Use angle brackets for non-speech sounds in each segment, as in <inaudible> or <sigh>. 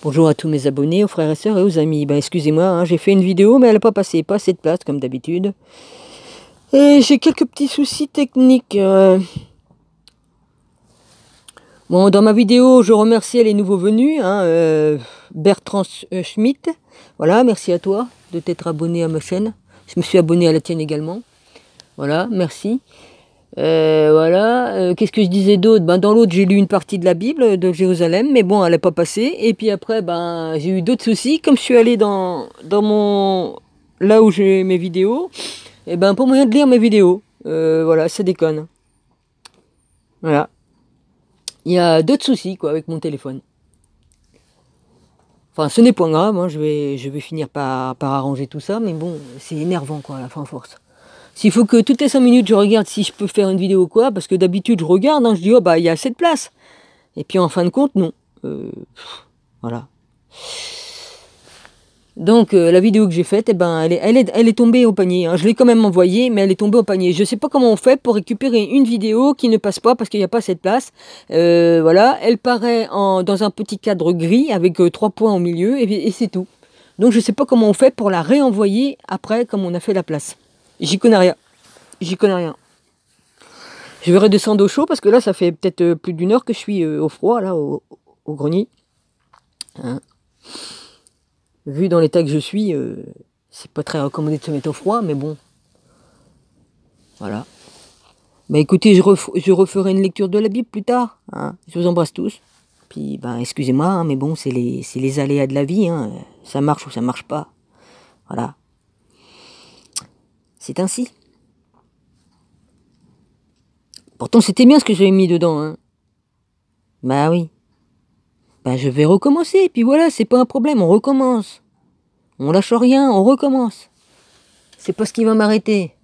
Bonjour à tous mes abonnés, aux frères et sœurs et aux amis. Ben, excusez-moi, hein, j'ai fait une vidéo, mais elle n'a pas passé, pas cette de place comme d'habitude. Et j'ai quelques petits soucis techniques. Euh. Bon, dans ma vidéo, je remercie les nouveaux venus, hein, euh, Bertrand euh, Schmitt. Voilà, merci à toi de t'être abonné à ma chaîne. Je me suis abonné à la tienne également. Voilà, merci. Euh, voilà. Euh, qu'est-ce que je disais d'autre ben, Dans l'autre, j'ai lu une partie de la Bible euh, de Jérusalem, mais bon, elle n'est pas passée. Et puis après, ben, j'ai eu d'autres soucis. Comme je suis allé dans, dans mon... là où j'ai mes vidéos, et eh ben, pas moyen de lire mes vidéos. voilà, ça déconne. Voilà. Il y a d'autres soucis quoi, avec mon téléphone. Enfin, ce n'est pas grave, hein. je, vais, je vais finir par, arranger tout ça, mais bon, c'est énervant quoi, à la fin force. S'il faut que toutes les 5 minutes je regarde si je peux faire une vidéo ou quoi, parce que d'habitude je regarde, hein, je dis oh bah il y a assez de place. Et puis en fin de compte, non. Euh, voilà. Donc euh, la vidéo que j'ai faite, eh ben, elle, est, elle, est, elle est tombée au panier. Hein. Je l'ai quand même envoyée, mais elle est tombée au panier. Je ne sais pas comment on fait pour récupérer une vidéo qui ne passe pas parce qu'il n'y a pas cette place. Euh, voilà, elle paraît dans un petit cadre gris avec trois points au milieu et, et c'est tout. Donc je ne sais pas comment on fait pour la réenvoyer après comme on a fait la place. J'y connais rien. J'y connais rien. Je vais redescendre au chaud parce que là, ça fait peut-être euh, plus d'une heure que je suis euh, au froid, là, au, grenier. Hein. Vu dans l'état que je suis, euh, c'est pas très recommandé de se mettre au froid, mais bon. Voilà. Bah écoutez, je, je referai une lecture de la Bible plus tard. Hein. je vous embrasse tous. Puis, ben, excusez-moi, hein, mais bon, c'est les, les aléas de la vie. Hein. Ça marche ou ça marche pas. Voilà. C'est ainsi. Pourtant, c'était bien ce que j'avais mis dedans. Hein. Bah oui. Bah je vais recommencer, et puis voilà, c'est pas un problème, on recommence. On lâche rien, on recommence. C'est pas ce qui va m'arrêter.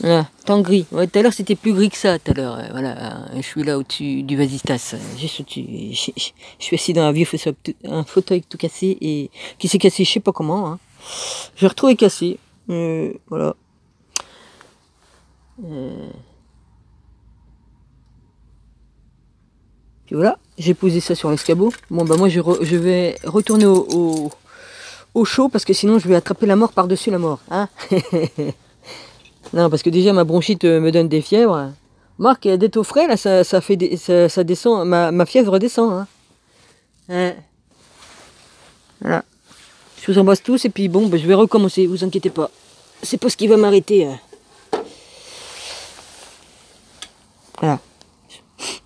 Voilà, temps gris. Ouais, tout à l'heure, c'était plus gris que ça, tout à l'heure. Euh, voilà, euh, je suis là au-dessus du vasistas. Euh, je, suis assis dans un vieux fauteuil, un fauteuil tout cassé et qui s'est cassé, je sais pas comment. Hein. J'ai retrouvé cassé. voilà. Euh... voilà, j'ai posé ça sur l'escabeau. Bon, bah moi, je, vais retourner au, au, chaud parce que sinon, je vais attraper la mort par-dessus la mort. Hein <laughs> Non, parce que déjà ma bronchite euh, me donne des fièvres. Marc, il taux frais, là, ça, ça fait ça, descend, ma, fièvre descend. Hein. Voilà. Je vous embrasse tous et puis bon, ben, je vais recommencer, vous inquiétez pas. C'est pas ce qui va m'arrêter. Hein. Voilà.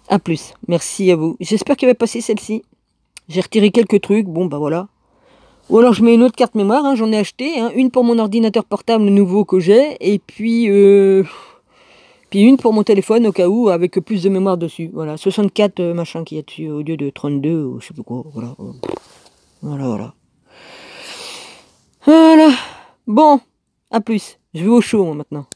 A plus. Merci à vous. J'espère qu'il va passer celle-ci. J'ai retiré quelques trucs. Bon, bah voilà. Ou alors je mets une autre carte mémoire, hein, j'en ai acheté, hein, une pour mon ordinateur portable nouveau que j'ai, et puis, euh, puis une pour mon téléphone au cas où, avec plus de mémoire dessus. Voilà, 64 euh, machin qui a dessus au lieu de 32 ou je sais plus quoi. Voilà, euh, voilà. Voilà. voilà. Bon, à plus. Je vais au show maintenant.